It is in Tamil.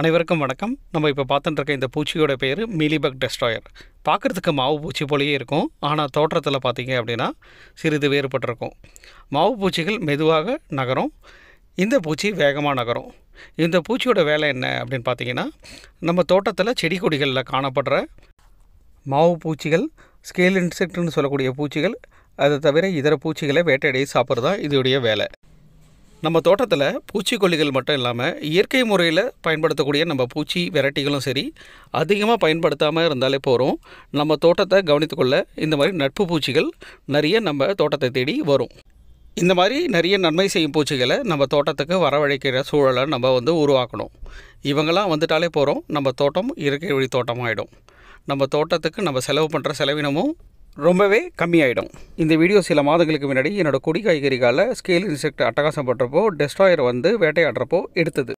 அனைவருக்கும் வணக்கம் நம்ம இப்போ பார்த்துட்டு இருக்க இந்த பூச்சியோட பேர் மிலிபக் டெஸ்ட்ராயர் பார்க்குறதுக்கு மாவு பூச்சி போலேயே இருக்கும் ஆனால் தோற்றத்தில் பார்த்தீங்க அப்படின்னா சிறிது வேறுபட்டிருக்கும் மாவு பூச்சிகள் மெதுவாக நகரும் இந்த பூச்சி வேகமாக நகரும் இந்த பூச்சியோட வேலை என்ன அப்படின்னு பார்த்தீங்கன்னா நம்ம தோட்டத்தில் செடி கொடிகளில் காணப்படுற மாவு பூச்சிகள் ஸ்கேல் இன்செக்ட்னு சொல்லக்கூடிய பூச்சிகள் அதை தவிர இதர பூச்சிகளை வேட்டையடையை சாப்பிட்றதா இதோடைய வேலை நம்ம தோட்டத்தில் பூச்சிக்கொல்லிகள் மட்டும் இல்லாமல் இயற்கை முறையில் பயன்படுத்தக்கூடிய நம்ம பூச்சி வெரைட்டிகளும் சரி அதிகமாக பயன்படுத்தாமல் இருந்தாலே போகிறோம் நம்ம தோட்டத்தை கவனித்துக்கொள்ள இந்த மாதிரி நட்பு பூச்சிகள் நிறைய நம்ம தோட்டத்தை தேடி வரும் இந்த மாதிரி நிறைய நன்மை செய்யும் பூச்சிகளை நம்ம தோட்டத்துக்கு வரவழைக்கிற சூழலை நம்ம வந்து உருவாக்கணும் இவங்களாம் வந்துட்டாலே போகிறோம் நம்ம தோட்டம் இயற்கை வழி தோட்டமாகிடும் நம்ம தோட்டத்துக்கு நம்ம செலவு பண்ணுற செலவினமும் ரொம்பவே கம்மியாயிடும் இந்த வீடியோ சில மாதங்களுக்கு முன்னாடி என்னோடய கொடி காய்கறிகால ஸ்கேல் இன்செக்ட் அட்டகாசம் பண்ணுறப்போ டெஸ்ட்ராயர் வந்து வேட்டையாடுறப்போ எடுத்தது